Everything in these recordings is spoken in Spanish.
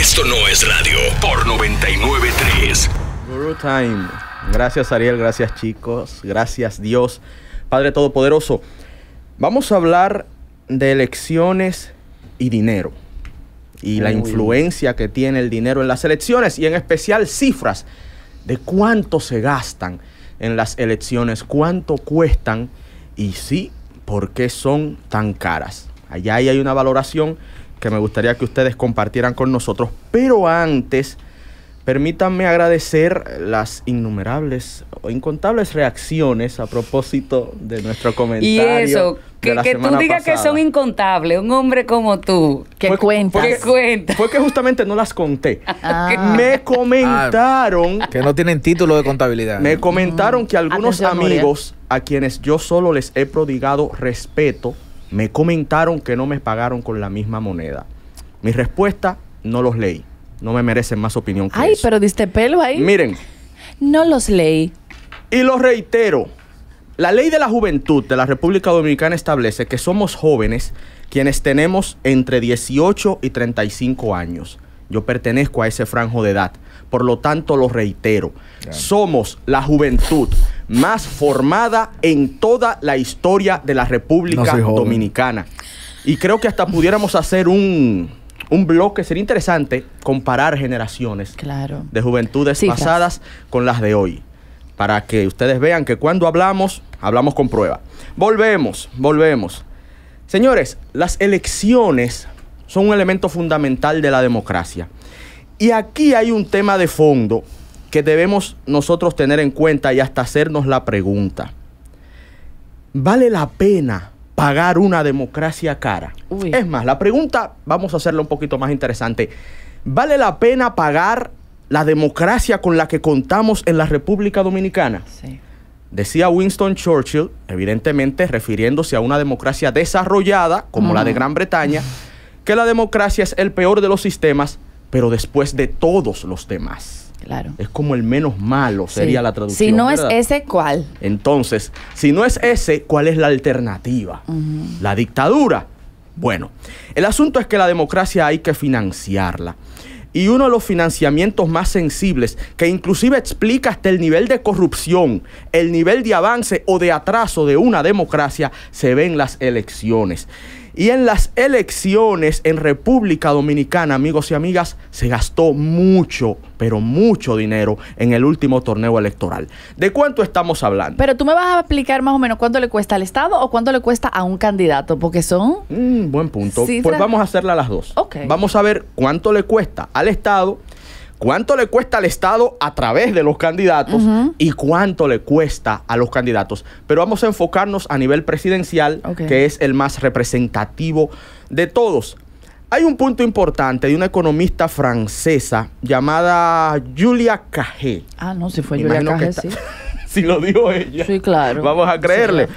Esto no es radio por 993. Guru Time. Gracias Ariel, gracias chicos, gracias Dios, Padre Todopoderoso. Vamos a hablar de elecciones y dinero y la influencia que tiene el dinero en las elecciones y en especial cifras de cuánto se gastan en las elecciones, cuánto cuestan y sí, por qué son tan caras. Allá hay una valoración que me gustaría que ustedes compartieran con nosotros. Pero antes, permítanme agradecer las innumerables o incontables reacciones a propósito de nuestro comentario. Y eso, que, tú digas que son incontables, un hombre como tú, que cuenta, que, cuenta. Fue que justamente no las conté. Ah. Ah. Me comentaron... Ah, que no tienen título de contabilidad. Me comentaron mm. que algunos amigos a quienes yo solo les he prodigado respeto, me comentaron que no me pagaron con la misma moneda. Mi respuesta, no los leí. No me merecen más opinión que Ay, pero diste pelo ahí. Miren. No los leí. Y lo reitero. La ley de la juventud de la República Dominicana establece que somos jóvenes quienes tenemos entre 18 y 35 años. Yo pertenezco a ese franjo de edad. Por lo tanto, lo reitero. Somos la juventud más formada en toda la historia de la República Dominicana. Y creo que hasta pudiéramos hacer un, bloque, sería interesante comparar generaciones de juventudes pasadas con las de hoy, para que ustedes vean que cuando hablamos, hablamos con prueba. Volvemos, volvemos. Señores, las elecciones son un elemento fundamental de la democracia. Y aquí hay un tema de fondo que debemos nosotros tener en cuenta y hasta hacernos la pregunta. ¿Vale la pena pagar una democracia cara? Es más, la pregunta vamos a hacerla un poquito más interesante. ¿Vale la pena pagar la democracia con la que contamos en la República Dominicana? Decía Winston Churchill, evidentemente refiriéndose a una democracia desarrollada como la de Gran Bretaña, que la democracia es el peor de los sistemas, pero después de todos los demás. Claro. Es como el menos malo, sería la traducción. Si no es ese, ¿cuál? Entonces, si no es ese, ¿cuál es la alternativa? La dictadura. Bueno, el asunto es que la democracia hay que financiarla. Y uno de los financiamientos más sensibles, que inclusive explica hasta el nivel de corrupción, el nivel de avance o de atraso de una democracia, se ven las elecciones. Y en las elecciones en República Dominicana, amigos y amigas, se gastó mucho, pero mucho dinero en el último torneo electoral. ¿De cuánto estamos hablando? Pero tú me vas a explicar más o menos cuánto le cuesta al Estado o cuánto le cuesta a un candidato, porque son... un mm, buen punto. pues vamos a hacerla las dos. Vamos a ver cuánto le cuesta al Estado cuánto le cuesta al Estado a través de los candidatos y cuánto le cuesta a los candidatos. Pero vamos a enfocarnos a nivel presidencial, que es el más representativo de todos. Hay un punto importante de una economista francesa llamada Julia Cagé. Ah, no, si fue Julia Cagé, sí. si lo dijo ella. Sí, claro. Vamos a creerle.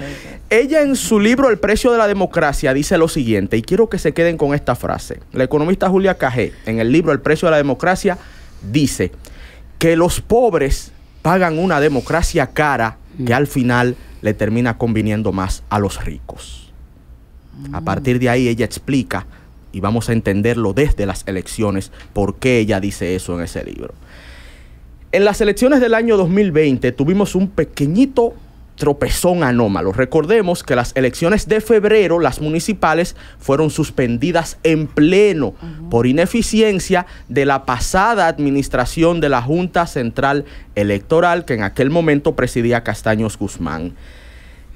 Ella en su libro El precio de la democracia dice lo siguiente, y quiero que se queden con esta frase. La economista Julia Cagé, en el libro El precio de la democracia, dice que los pobres pagan una democracia cara que al final le termina conviniendo más a los ricos. A partir de ahí ella explica, y vamos a entenderlo desde las elecciones, por qué ella dice eso en ese libro. En las elecciones del año 2020 tuvimos un pequeñito tropezón anómalo. Recordemos que las elecciones de febrero, las municipales, fueron suspendidas en pleno por ineficiencia de la pasada administración de la Junta Central Electoral que en aquel momento presidía Castaños Guzmán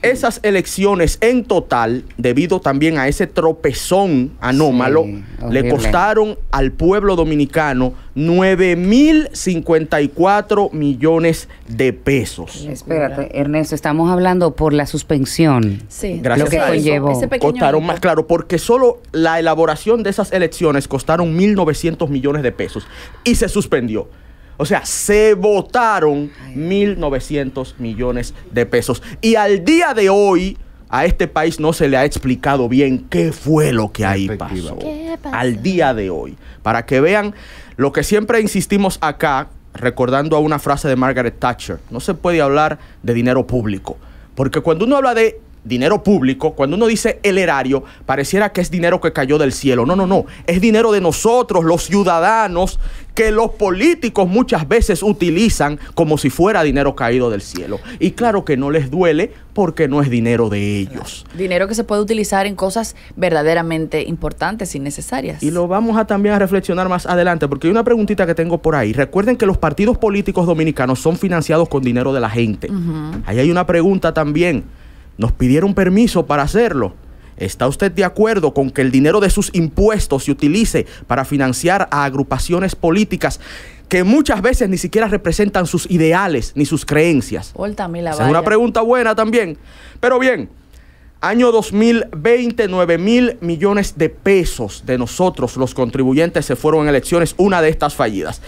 esas elecciones en total, debido también a ese tropezón anómalo, le costaron al pueblo dominicano 9.054 millones de pesos. Espérate, Ernesto, estamos hablando por la suspensión. Sí, gracias. Lo que Costaron más, claro, porque solo la elaboración de esas elecciones costaron 1.900 millones de pesos y se suspendió. O sea, se votaron 1.900 millones de pesos. Y al día de hoy, a este país no se le ha explicado bien qué fue lo que ahí pasó. pasó. Al día de hoy. Para que vean lo que siempre insistimos acá, recordando a una frase de Margaret Thatcher, no se puede hablar de dinero público. Porque cuando uno habla de dinero público, cuando uno dice el erario, pareciera que es dinero que cayó del cielo. No, no, no. Es dinero de nosotros, los ciudadanos, que los políticos muchas veces utilizan como si fuera dinero caído del cielo. Y claro que no les duele porque no es dinero de ellos. Dinero que se puede utilizar en cosas verdaderamente importantes y necesarias. Y lo vamos a también a reflexionar más adelante, porque hay una preguntita que tengo por ahí. Recuerden que los partidos políticos dominicanos son financiados con dinero de la gente. Ahí hay una pregunta también nos pidieron permiso para hacerlo. ¿Está usted de acuerdo con que el dinero de sus impuestos se utilice para financiar a agrupaciones políticas que muchas veces ni siquiera representan sus ideales ni sus creencias? es una pregunta buena también. Pero bien, año 2020, 9 mil millones de pesos de nosotros, los contribuyentes, se fueron en elecciones, una de estas fallidas.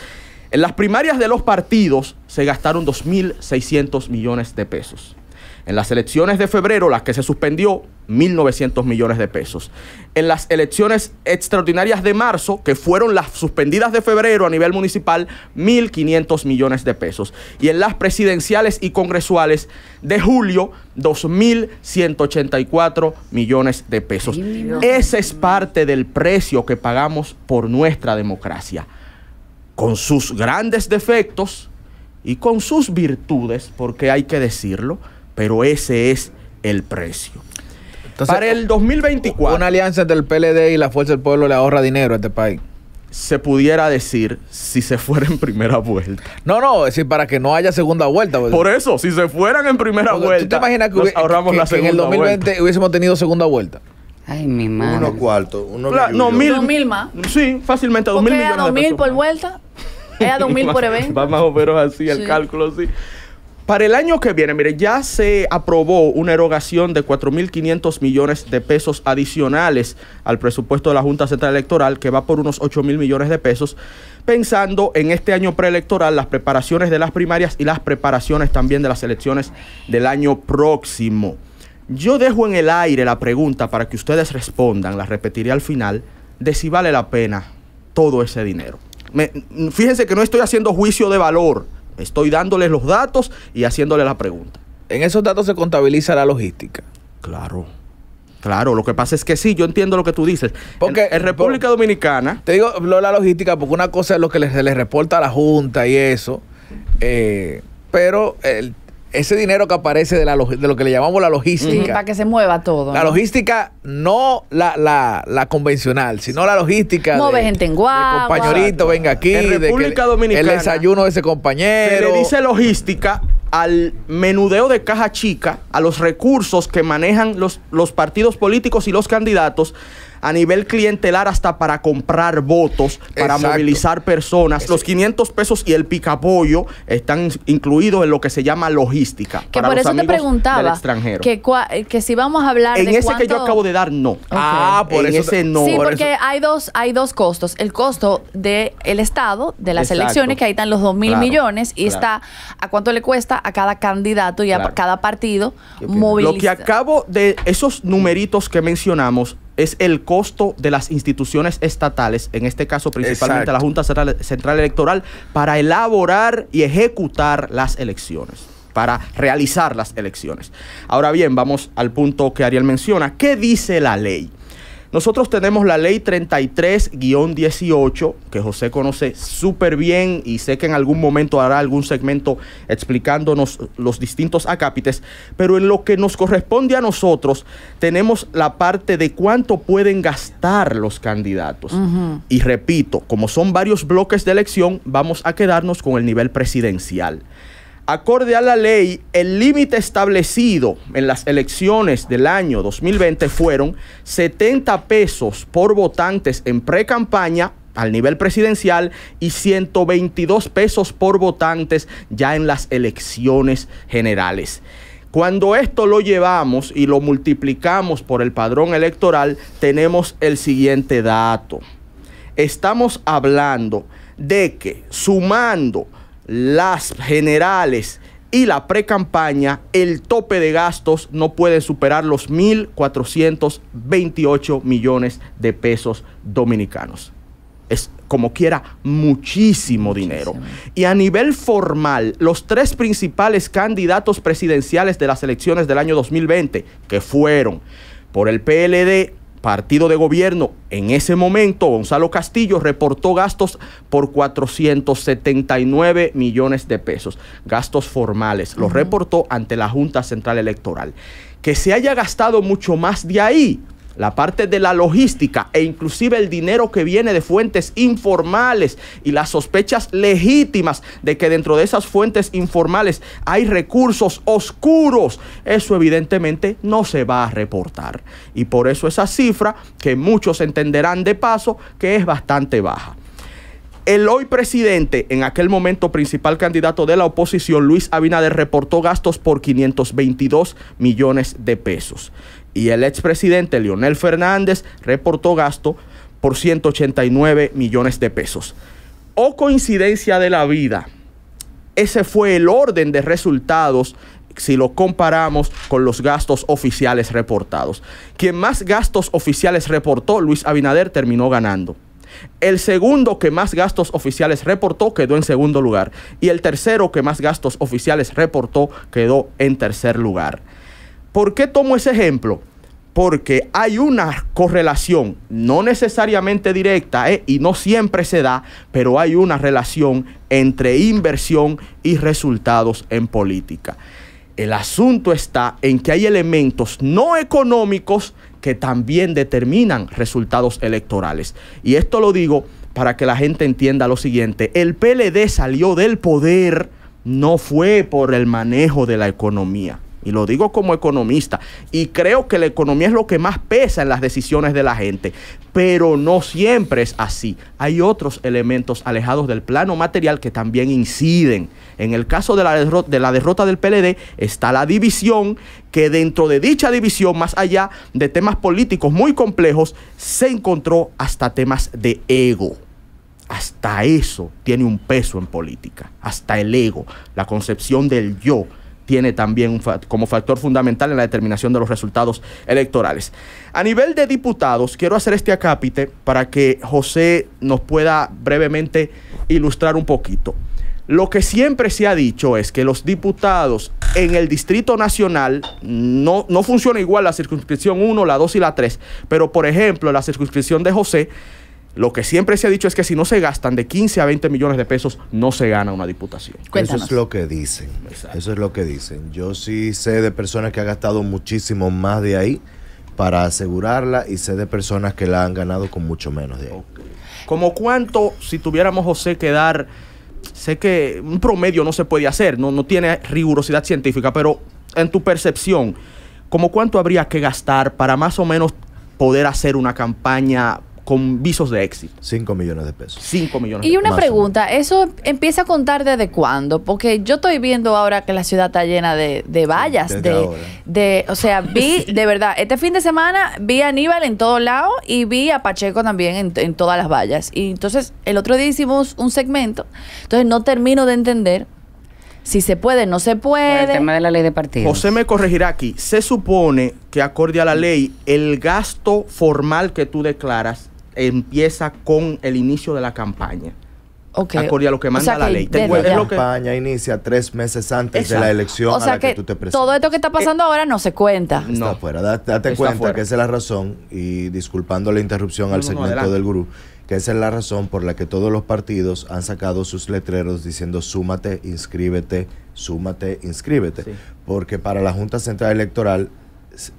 En las primarias de los partidos se gastaron 2.600 millones de pesos. En las elecciones de febrero, las que se suspendió, 1.900 millones de pesos. En las elecciones extraordinarias de marzo, que fueron las suspendidas de febrero a nivel municipal, 1.500 millones de pesos. Y en las presidenciales y congresuales de julio, 2.184 millones de pesos. Ese es parte del precio que pagamos por nuestra democracia. Con sus grandes defectos y con sus virtudes, porque hay que decirlo, pero ese es el precio. Para el 2024. Una alianza entre el PLD y la Fuerza del Pueblo le ahorra dinero a este país se pudiera decir si se fuera en primera vuelta. No, no, es decir, para que no haya segunda vuelta. Pues. Por eso, si se fueran en primera vuelta. ¿Tú que, ahorramos la que en el 2020 hubiésemos tenido segunda vuelta? Ay, mi madre. Unos cuartos, uno no, mil, mil más. Sí, fácilmente, dos mil millones. dos mil por vuelta? ¿Era dos mil por evento? Vamos más o así el cálculo, sí. Para el año que viene, mire, ya se aprobó una erogación de 4.500 millones de pesos adicionales al presupuesto de la Junta Central Electoral, que va por unos 8.000 millones de pesos, pensando en este año preelectoral, las preparaciones de las primarias y las preparaciones también de las elecciones del año próximo. Yo dejo en el aire la pregunta para que ustedes respondan, la repetiré al final, de si vale la pena todo ese dinero. fíjense que no estoy haciendo juicio de valor Estoy dándoles los datos y haciéndole la pregunta. En esos datos se contabiliza la logística. Claro. Claro, lo que pasa es que sí, yo entiendo lo que tú dices. Porque en, República Dominicana. Te digo lo, la logística, porque una cosa es lo que se le reporta a la Junta y eso. Eh, pero el, ese dinero que aparece de, de lo que le llamamos la logística. para que se mueva todo. La logística, no la, la, convencional, sino la logística. Mueve gente en guagua. compañerito, venga aquí. En República Dominicana. El desayuno de ese compañero. Se le dice logística al menudeo de caja chica, a los recursos que manejan los, los partidos políticos y los candidatos a nivel clientelar hasta para comprar votos, para movilizar personas. Los 500 pesos y el picapollo están incluidos en lo que se llama logística. Que por eso te preguntaba que, que, si vamos a hablar en ese que yo acabo de dar no. Ah, ah, por ese no. Sí, porque hay dos hay dos costos, el costo del el Estado de las elecciones que ahí están los 2 mil millones y está a cuánto le cuesta a cada candidato y a cada partido movilizar. Lo que acabo de esos numeritos que mencionamos es el costo de las instituciones estatales, en este caso principalmente la Junta Central Electoral, para elaborar y ejecutar las elecciones para realizar las elecciones. Ahora bien, vamos al punto que Ariel menciona. ¿Qué dice la ley? Nosotros tenemos la ley 33-18, que José conoce súper bien y sé que en algún momento hará algún segmento explicándonos los distintos acápites, pero en lo que nos corresponde a nosotros tenemos la parte de cuánto pueden gastar los candidatos. Y repito, como son varios bloques de elección, vamos a quedarnos con el nivel presidencial. Acorde a la ley, el límite establecido en las elecciones del año 2020 fueron 70 pesos por votantes en pre-campaña al nivel presidencial y 122 pesos por votantes ya en las elecciones generales. Cuando esto lo llevamos y lo multiplicamos por el padrón electoral, tenemos el siguiente dato. Estamos hablando de que sumando las generales y la pre campaña, el tope de gastos no puede superar los 1.428 millones de pesos dominicanos. Es como quiera muchísimo, muchísimo dinero. Y a nivel formal, los tres principales candidatos presidenciales de las elecciones del año 2020, que fueron por el PLD partido de gobierno, en ese momento Gonzalo Castillo reportó gastos por 479 millones de pesos, gastos formales, los reportó ante la Junta Central Electoral. Que se haya gastado mucho más de ahí, la parte de la logística e inclusive el dinero que viene de fuentes informales y las sospechas legítimas de que dentro de esas fuentes informales hay recursos oscuros, eso evidentemente no se va a reportar. Y por eso esa cifra, que muchos entenderán de paso, que es bastante baja. El hoy presidente, en aquel momento principal candidato de la oposición, Luis Abinader, reportó gastos por 522 millones de pesos y el expresidente Leonel Fernández reportó gasto por 189 millones de pesos. O coincidencia de la vida, ese fue el orden de resultados si lo comparamos con los gastos oficiales reportados. Quien más gastos oficiales reportó, Luis Abinader, terminó ganando. El segundo que más gastos oficiales reportó quedó en segundo lugar. Y el tercero que más gastos oficiales reportó quedó en tercer lugar. ¿Por qué tomo ese ejemplo? Porque hay una correlación, no necesariamente directa eh, y no siempre se da, pero hay una relación entre inversión y resultados en política. El asunto está en que hay elementos no económicos que también determinan resultados electorales. Y esto lo digo para que la gente entienda lo siguiente. El PLD salió del poder no fue por el manejo de la economía. Y lo digo como economista. Y creo que la economía es lo que más pesa en las decisiones de la gente. Pero no siempre es así. Hay otros elementos alejados del plano material que también inciden. En el caso de la, derrota, de la derrota del PLD está la división, que dentro de dicha división, más allá de temas políticos muy complejos, se encontró hasta temas de ego. Hasta eso tiene un peso en política. Hasta el ego, la concepción del yo tiene también como factor fundamental en la determinación de los resultados electorales. A nivel de diputados, quiero hacer este acápite para que José nos pueda brevemente ilustrar un poquito. Lo que siempre se ha dicho es que los diputados en el Distrito Nacional no, no funciona igual la circunscripción 1, la 2 y la 3, pero por ejemplo la circunscripción de José lo que siempre se ha dicho es que si no se gastan de 15 a 20 millones de pesos, no se gana una diputación. Eso es lo que dicen. Eso es lo que dicen. Yo sí sé de personas que han gastado muchísimo más de ahí para asegurarla y sé de personas que la han ganado con mucho menos de ahí. Como cuánto, si tuviéramos, José, que dar, sé que un promedio no se puede hacer, no, no tiene rigurosidad científica, pero en tu percepción, ¿cómo cuánto habría que gastar para más o menos poder hacer una campaña con visos de éxito. 5 millones de pesos. 5 millones. Y una pregunta, ¿eso empieza a contar desde cuándo? Porque yo estoy viendo ahora que la ciudad está llena de, de vallas, de, o sea, vi, de verdad, este fin de semana vi a Aníbal en todos lados y vi a Pacheco también en, en todas las vallas. Y entonces el otro día hicimos un segmento, entonces no termino de entender si se puede, no se puede. el tema de la ley de partido. José me corregirá aquí. Se supone que acorde a la ley, el gasto formal que tú declaras empieza con el inicio de la campaña. Okay. Acorde a lo que manda la ley. la campaña inicia tres meses antes de la elección o sea que, Todo esto que está pasando eh, ahora no se cuenta. No. fuera. Date, cuenta que esa es la razón y disculpando la interrupción al segmento del gurú que esa es la razón por la que todos los partidos han sacado sus letreros diciendo súmate, inscríbete, súmate, inscríbete. Porque para la Junta Central Electoral,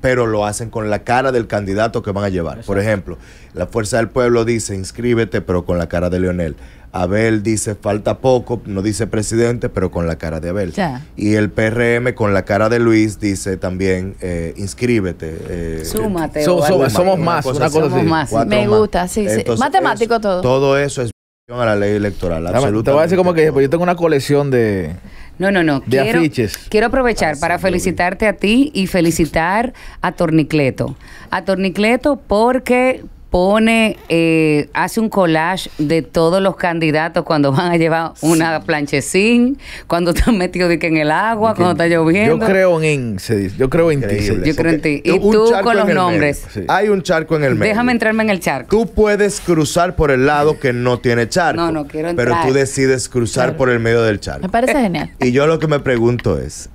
pero lo hacen con la cara del candidato que van a llevar. Por ejemplo, la Fuerza del Pueblo dice inscríbete, pero con la cara de Leonel. Abel dice falta poco, no dice presidente, pero con la cara de Abel. Y el PRM con la cara de Luis dice también inscríbete. Súmate. somos más, somos más. Me gusta, sí, Matemático todo. Todo eso es a la ley electoral. Te voy a decir como que pues, yo tengo una colección de... No, no, no. Quiero, quiero, aprovechar ah, para felicitarte a ti y felicitar a Tornicleto. A Tornicleto porque pone, eh, hace un collage de todos los candidatos cuando van a llevar una planchecín, cuando están metidos en el agua, cuando está lloviendo. Yo creo en, se yo creo en ti. Yo creo en ti. Y tú con los nombres. Hay un charco en el medio. Déjame entrarme en el charco. Tú puedes cruzar por el lado que no tiene charco. No, no quiero entrar. Pero tú decides cruzar por el medio del charco. Me parece eh, genial. Y yo lo que me pregunto es,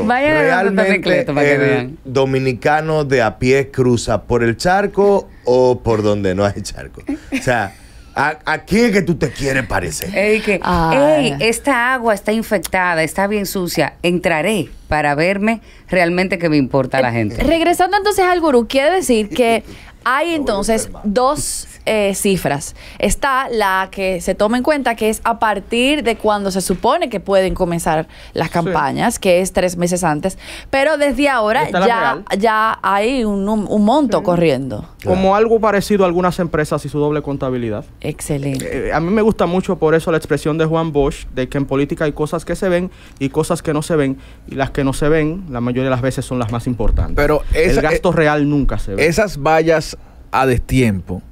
realmente el dominicano de a pie cruza por el charco o por donde no hay charco. O sea, ¿a, quién que tú te quieres parecer? que, ah. esta agua está infectada, está bien sucia, entraré para verme realmente que me importa la eh, gente. Regresando entonces al gurú, quiere decir que hay entonces dos eh, cifras. Está la que se toma en cuenta, que es a partir de cuando se supone que pueden comenzar las campañas, que es tres meses antes, pero desde ahora ya, ya hay un, monto corriendo. Como algo parecido a algunas empresas y su doble contabilidad. Excelente. Eh, eh, a mí me gusta mucho por eso la expresión de Juan Bosch, de que en política hay cosas que se ven y cosas que no se ven, y las que no se ven, la mayoría de las veces son las más importantes. Pero El gasto real nunca se ve. Esas vallas a destiempo,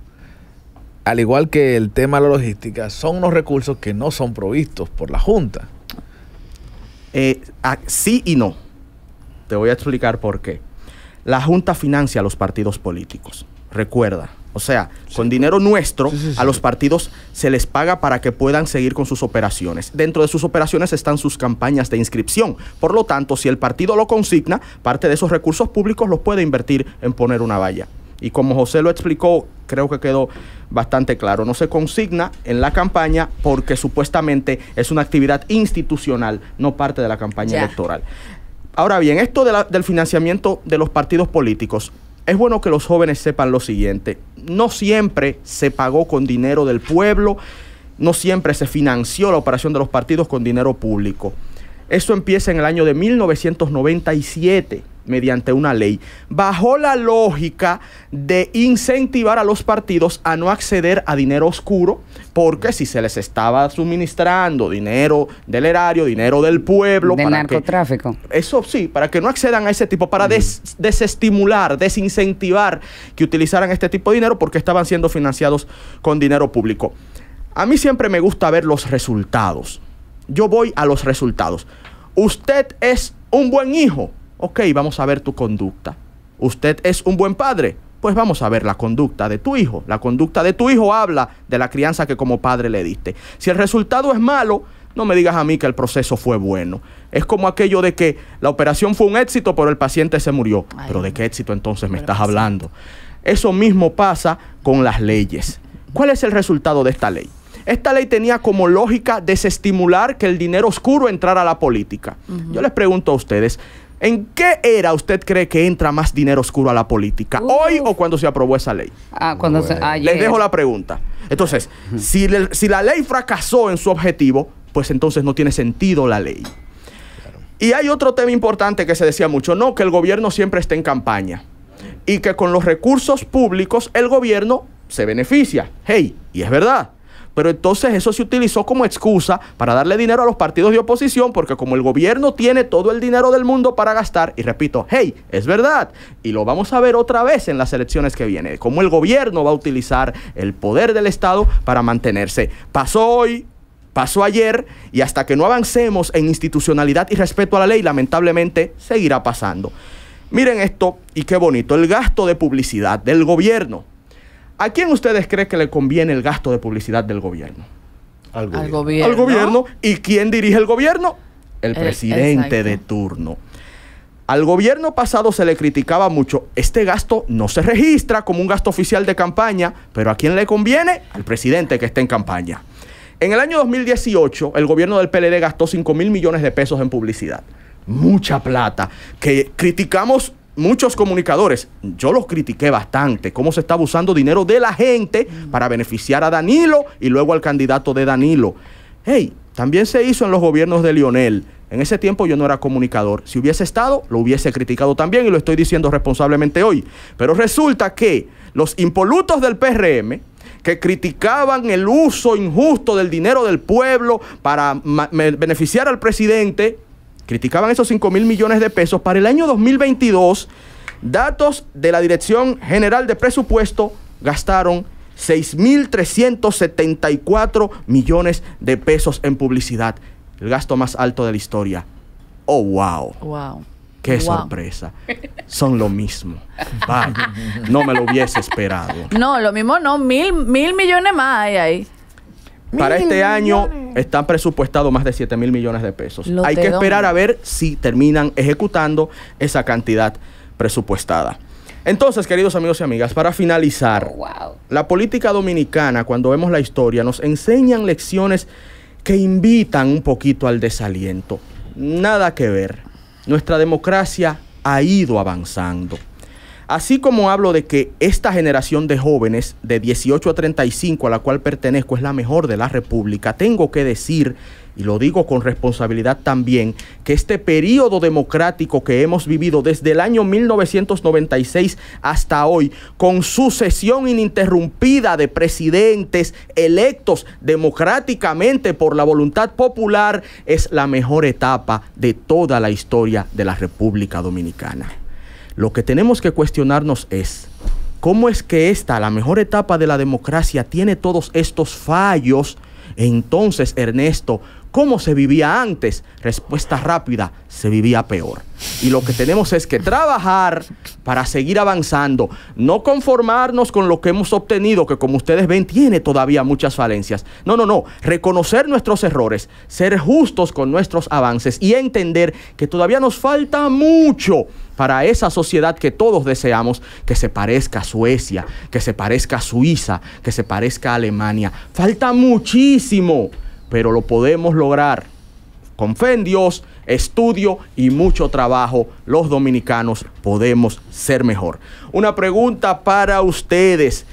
al igual que el tema de la logística, son unos recursos que no son provistos por la Junta. Eh, ah, sí y no. Te voy a explicar por qué. La Junta financia a los partidos políticos. Recuerda, o sea, con dinero nuestro, a los partidos se les paga para que puedan seguir con sus operaciones. Dentro de sus operaciones están sus campañas de inscripción. Por lo tanto, si el partido lo consigna, parte de esos recursos públicos los puede invertir en poner una valla. Y como José lo explicó, creo que quedó bastante claro. No se consigna en la campaña porque supuestamente es una actividad institucional, no parte de la campaña electoral. Ahora bien, esto del financiamiento de los partidos políticos, es bueno que los jóvenes sepan lo siguiente. No siempre se pagó con dinero del pueblo, no siempre se financió la operación de los partidos con dinero público. Eso empieza en el año de 1997 mediante una ley, bajo la lógica de incentivar a los partidos a no acceder a dinero oscuro, porque si se les estaba suministrando dinero del erario, dinero del pueblo, de narcotráfico. eso sí, para que no accedan a ese tipo, para desestimular, desincentivar que utilizaran este tipo de dinero porque estaban siendo financiados con dinero público. A mí siempre me gusta ver los resultados. Yo voy a los resultados. Usted es un buen hijo Ok, vamos a ver tu conducta. ¿Usted es un buen padre? Pues vamos a ver la conducta de tu hijo. La conducta de tu hijo habla de la crianza que como padre le diste. Si el resultado es malo, no me digas a mí que el proceso fue bueno. Es como aquello de que la operación fue un éxito, pero el paciente se murió. pero ¿de qué éxito entonces me estás hablando? Eso mismo pasa con las leyes. ¿Cuál es el resultado de esta ley? Esta ley tenía como lógica desestimular que el dinero oscuro entrara a la política. Yo les pregunto a ustedes, ¿En qué era usted cree que entra más dinero oscuro a la política? ¿Hoy o cuando se aprobó esa ley? Ah, cuando se, Les dejo la pregunta. Entonces, si, la ley fracasó en su objetivo, pues entonces no tiene sentido la ley. Y hay otro tema importante que se decía mucho, no, que el gobierno siempre está en campaña y que con los recursos públicos el gobierno se beneficia. Hey, y es verdad. Pero entonces eso se utilizó como excusa para darle dinero a los partidos de oposición, porque como el gobierno tiene todo el dinero del mundo para gastar, y repito, hey, es verdad, y lo vamos a ver otra vez en las elecciones que viene, cómo el gobierno va a utilizar el poder del Estado para mantenerse. Pasó hoy, pasó ayer y hasta que no avancemos en institucionalidad y respeto a la ley, lamentablemente seguirá pasando. Miren esto y qué bonito, el gasto de publicidad del gobierno. ¿A quién ustedes creen que le conviene el gasto de publicidad del gobierno? Al gobierno. Al gobierno. ¿Y quién dirige el gobierno? El, eh, presidente de turno. Al gobierno pasado se le criticaba mucho, este gasto no se registra como un gasto oficial de campaña, pero ¿a quién le conviene? Al presidente que está en campaña. En el año 2018, el gobierno del PLD gastó 5 mil millones de pesos en publicidad. Mucha plata, que criticamos muchos comunicadores, yo los critiqué bastante, cómo se estaba usando dinero de la gente para beneficiar a Danilo y luego al candidato de Danilo. Hey, también se hizo en los gobiernos de Lionel. En ese tiempo yo no era comunicador. Si hubiese estado, lo hubiese criticado también y lo estoy diciendo responsablemente hoy. Pero resulta que los impolutos del PRM, que criticaban el uso injusto del dinero del pueblo para beneficiar al presidente, criticaban esos 5 mil millones de pesos para el año 2022. Datos de la Dirección General de Presupuesto gastaron 6.374 millones de pesos en publicidad, el gasto más alto de la historia. Oh, wow. Wow. Qué sorpresa. Son lo mismo. no me lo hubiese esperado. No, lo mismo no, mil, mil millones más hay ahí. Para este año están presupuestados más de 7 mil millones de pesos. Hay que esperar a ver si terminan ejecutando esa cantidad presupuestada. Entonces, queridos amigos y amigas, para finalizar, oh, la política dominicana, cuando vemos la historia, nos enseñan lecciones que invitan un poquito al desaliento. Nada que ver. Nuestra democracia ha ido avanzando. Así como hablo de que esta generación de jóvenes de 18 a 35 a la cual pertenezco es la mejor de la República, tengo que decir, y lo digo con responsabilidad también, que este periodo democrático que hemos vivido desde el año 1996 hasta hoy, con sucesión ininterrumpida de presidentes electos democráticamente por la voluntad popular, es la mejor etapa de toda la historia de la República Dominicana. Lo que tenemos que cuestionarnos es cómo es que esta, la mejor etapa de la democracia, tiene todos estos fallos. Entonces, Ernesto, ¿Cómo se vivía antes? Respuesta rápida, se vivía peor. Y lo que tenemos es que trabajar para seguir avanzando, no conformarnos con lo que hemos obtenido, que como ustedes ven tiene todavía muchas falencias. No, no, no, reconocer nuestros errores, ser justos con nuestros avances y entender que todavía nos falta mucho para esa sociedad que todos deseamos, que se parezca a Suecia, que se parezca a Suiza, que se parezca a Alemania. Falta muchísimo pero lo podemos lograr. Con fe en Dios, estudio y mucho trabajo, los dominicanos podemos ser mejor. Una pregunta para ustedes.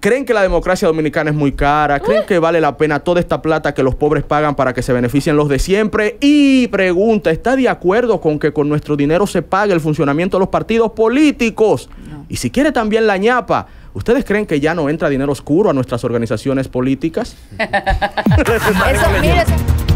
¿Creen que la democracia dominicana es muy cara? ¿Creen que vale la pena toda esta plata que los pobres pagan para que se beneficien los de siempre? Y pregunta, ¿está de acuerdo con que con nuestro dinero se pague el funcionamiento de los partidos políticos? Y si quiere también la ñapa, ¿Ustedes creen que ya no entra dinero oscuro a nuestras organizaciones políticas?